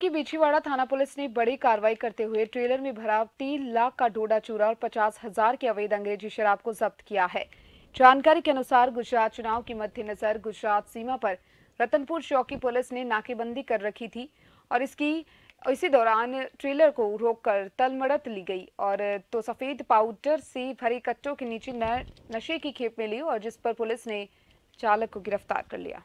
कि बीछीवाड़ा थाना पुलिस ने बड़ी कार्रवाई करते हुए ट्रेलर में भरा तीन लाख का डोडा चूरा और पचास हजार के अवैध अंग्रेजी शराब को जब्त किया है जानकारी के अनुसार गुजरात चुनाव के मद्देनजर गुजरात सीमा पर रतनपुर चौकी पुलिस ने नाकेबंदी कर रखी थी और इसकी इसी दौरान ट्रेलर को रोककर तलमड़त ली गई और तो सफेद पाउडर से भरे कट्टों के नीचे नशे की खेप में ली और जिस पर पुलिस ने चालक को गिरफ्तार कर लिया